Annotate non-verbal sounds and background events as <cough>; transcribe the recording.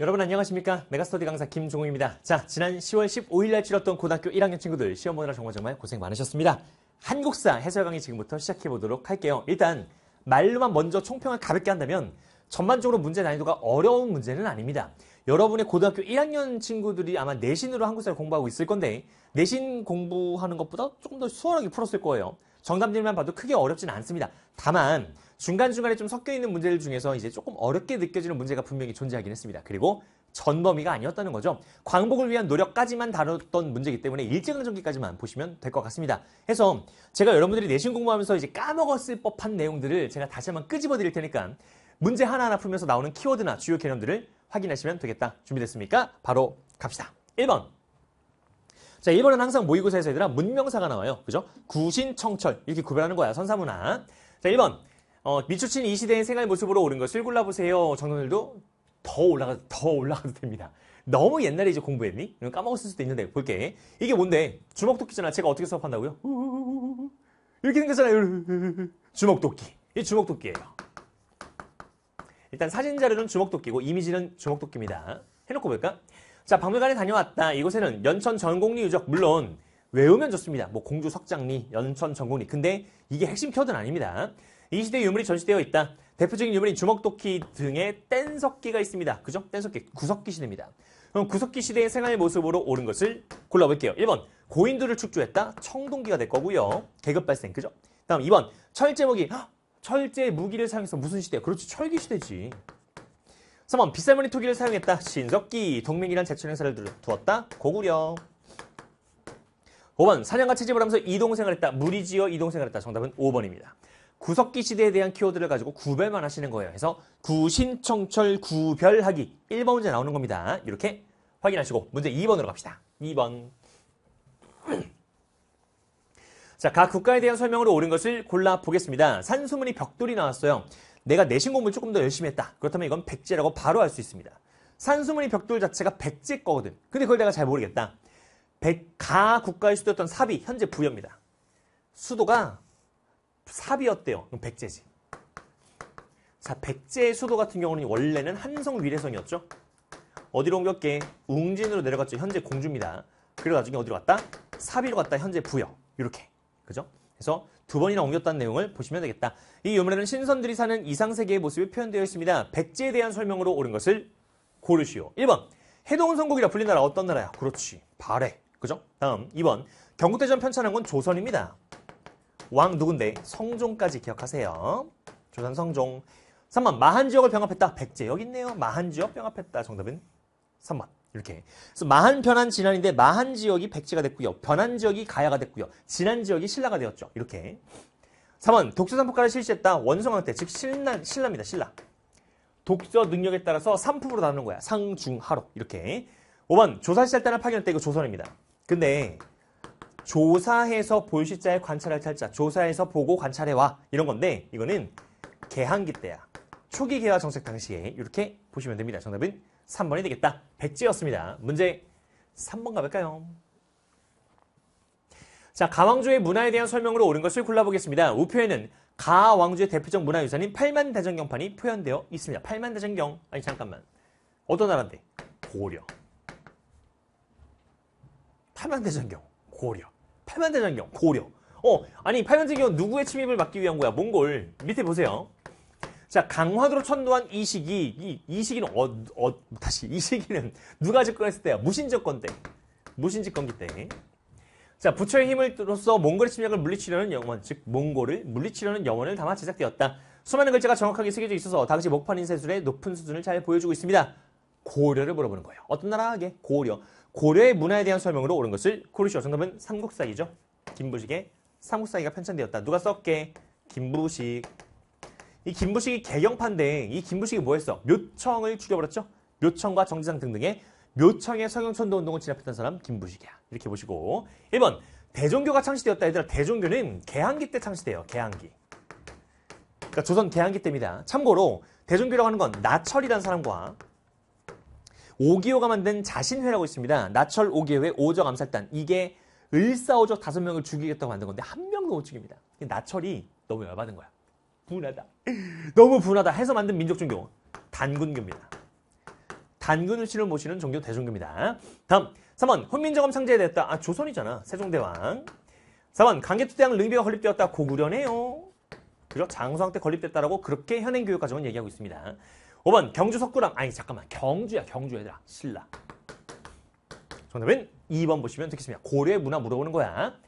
여러분 안녕하십니까 메가스터디 강사 김종욱입니다자 지난 10월 15일 날 치렀던 고등학교 1학년 친구들 시험 보느라 정말 정말 고생 많으셨습니다 한국사 해설 강의 지금부터 시작해 보도록 할게요 일단 말로만 먼저 총평을 가볍게 한다면 전반적으로 문제 난이도가 어려운 문제는 아닙니다 여러분의 고등학교 1학년 친구들이 아마 내신으로 한국사를 공부하고 있을 건데 내신 공부하는 것보다 조금 더 수월하게 풀었을 거예요 정답들만 봐도 크게 어렵지는 않습니다. 다만 중간중간에 좀 섞여 있는 문제들 중에서 이제 조금 어렵게 느껴지는 문제가 분명히 존재하긴 했습니다. 그리고 전범위가 아니었다는 거죠. 광복을 위한 노력까지만 다뤘던 문제이기 때문에 일제강점기까지만 보시면 될 것 같습니다. 해서 제가 여러분들이 내신 공부하면서 이제 까먹었을 법한 내용들을 제가 다시 한번 끄집어 드릴 테니까 문제 하나하나 풀면서 나오는 키워드나 주요 개념들을 확인하시면 되겠다. 준비됐습니까? 바로 갑시다. 1번 자, 1번은 항상 모의고사에서 얘들아 문명사가 나와요. 그죠? 구신, 청철 이렇게 구별하는 거야. 선사문화. 자, 1번. 어, 미추친 이 시대의 생활 모습으로 오은 것을 골라보세요. 정답들도 더 올라가 더 올라가도 됩니다. 너무 옛날에 이제 공부했니? 까먹었을 수도 있는데 볼게. 이게 뭔데? 주먹도끼잖아. 제가 어떻게 수업한다고요? 이렇게 생겼잖아요. 주먹도끼. 이 주먹도끼예요. 일단 사진 자료는 주먹도끼고 이미지는 주먹도끼입니다. 해놓고 볼까? 자, 박물관에 다녀왔다. 이곳에는 연천 전곡리 유적, 물론 외우면 좋습니다. 뭐 공주 석장리, 연천 전곡리. 근데 이게 핵심 키워드는 아닙니다. 이 시대의 유물이 전시되어 있다. 대표적인 유물인 주먹도끼 등의 뗀석기가 있습니다. 그죠? 뗀석기, 구석기 시대입니다. 그럼 구석기 시대의 생활 모습으로 오른 것을 골라볼게요. 1번, 고인들을 축조했다. 청동기가 될 거고요. 계급 발생, 그죠? 다음 2번, 철제목이, 철제 무기를 사용해서 무슨 시대? 야 그렇지, 철기 시대지. 3번 빗살무늬 토기를 사용했다. 신석기 동맹이란 제출 행사를 두었다. 고구려 5번 사냥과이 집을 하면서 이동생활 했다. 무리지어 이동생활 했다. 정답은 5번입니다. 구석기 시대에 대한 키워드를 가지고 구별만 하시는 거예요. 그래서 구신청철 구별하기 1번 문제 나오는 겁니다. 이렇게 확인하시고 문제 2번으로 갑시다. 2번 자, 각 국가에 대한 설명으로 옳은 것을 골라 보겠습니다. 산수문이 벽돌이 나왔어요. 내가 내신 공부를 조금 더 열심히 했다. 그렇다면 이건 백제라고 바로 알 수 있습니다. 산수무늬 벽돌 자체가 백제 거거든. 근데 그걸 내가 잘 모르겠다. 백가 국가의 수도였던 사비, 현재 부여입니다. 수도가 사비었대요 그럼 백제지. 자, 백제의 수도 같은 경우는 원래는 한성 위례성이었죠. 어디로 옮겼게? 웅진으로 내려갔죠. 현재 공주입니다. 그리고 나중에 어디로 갔다? 사비로 갔다. 현재 부여. 이렇게. 그죠? 그래서 두 번이나 옮겼다는 내용을 보시면 되겠다. 이 유물에는 신선들이 사는 이상세계의 모습이 표현되어 있습니다. 백제에 대한 설명으로 옳은 것을 고르시오. 1번 해동은 선국이라 불린 나라 어떤 나라야? 그렇지. 발해. 그죠? 다음 2번 경국대전 편찬한 건 조선입니다. 왕 누군데? 성종까지 기억하세요. 조선 성종. 3번 마한 지역을 병합했다. 백제 여기 있네요. 마한 지역 병합했다. 정답은 3번. 이렇게. 그래서 마한 변한 진한인데 마한 지역이 백지가 됐고요. 변한 지역이 가야가 됐고요. 진한 지역이 신라가 되었죠. 이렇게. 3번 독서삼폭가를 실시했다. 원성왕 때, 즉 신라, 신라입니다. 신라. 독서 능력에 따라서 삼품으로 나누는 거야. 상, 중, 하로 이렇게. 5번 조사시할 때나 파견할 때 이거 조선입니다. 근데 조사해서 볼 시자에 관찰할 탈자, 조사해서 보고 관찰해와 이런 건데 이거는 개항기 때야. 초기 개화 정책 당시에 이렇게 보시면 됩니다. 정답은 3번이 되겠다. 백지였습니다. 문제 3번 가볼까요? 자, 가왕조의 문화에 대한 설명으로 옳은 것을 골라보겠습니다. 우표에는 가왕조의 대표적 문화유산인 8만 대장경판이 표현되어 있습니다. 8만 대장경. 아니, 잠깐만. 어떤 나라인데? 고려. 8만 대장경. 고려. 8만 대장경. 고려. 어, 아니, 8만 대장경 누구의 침입을 막기 위한 거야? 몽골. 밑에 보세요. 자, 강화도로 천도한 이 시기, 이, 이 시기는 어, 어, 다시 이 시기는 <laughs> 누가 집권했을 때야? 무신적권 때, 무신집권기 때. 자, 부처의 힘을 들어서 몽골의 침략을 물리치려는 영원, 즉 몽골을 물리치려는 영원을 담아 제작되었다. 수많은 글자가 정확하게 새겨져 있어서 당시 목판 인쇄술의 높은 수준을 잘 보여주고 있습니다. 고려를 물어보는 거예요. 어떤 나라에게 고려. 고려의 문화에 대한 설명으로 옳은 것을 코르시오 정답은 삼국사기죠. 김부식의 삼국사기가 편찬되었다. 누가 썼게? 김부식. 이 김부식이 개경판대 이 김부식이 뭐 했어? 묘청을 죽여버렸죠? 묘청과 정지상 등등의 묘청의 서경천도 운동을 진압했던 사람 김부식이야. 이렇게 보시고 1번 대종교가 창시되었다. 얘들아 대종교는 개항기 때 창시돼요. 개항기. 그러니까 조선 개항기 때입니다. 참고로 대종교라고 하는 건 나철이라는 사람과 오기호가 만든 자신회라고 있습니다. 나철 오기호의 오적 암살단. 이게 을사오적 다섯 명을 죽이겠다고 만든 건데 한 명도 못 죽입니다. 나철이 너무 열받은 거야. 분하다. 너무 분하다 해서 만든 민족종교 단군교입니다. 단군 을 씨를 모시는 종교 대종교입니다. 다음 3번 훈민정음 창제됐다. 아 조선이잖아. 세종대왕. 4번 강개투대왕 릉비가 건립되었다. 고구려네요. 그죠? 장수왕 때 건립됐다라고 그렇게 현행 교육 과정은 얘기하고 있습니다. 5번 경주 석굴암. 아니 잠깐만 경주야 경주 얘들아 신라. 정답은 2번 보시면 되겠습니다. 고려의 문화 물어보는 거야.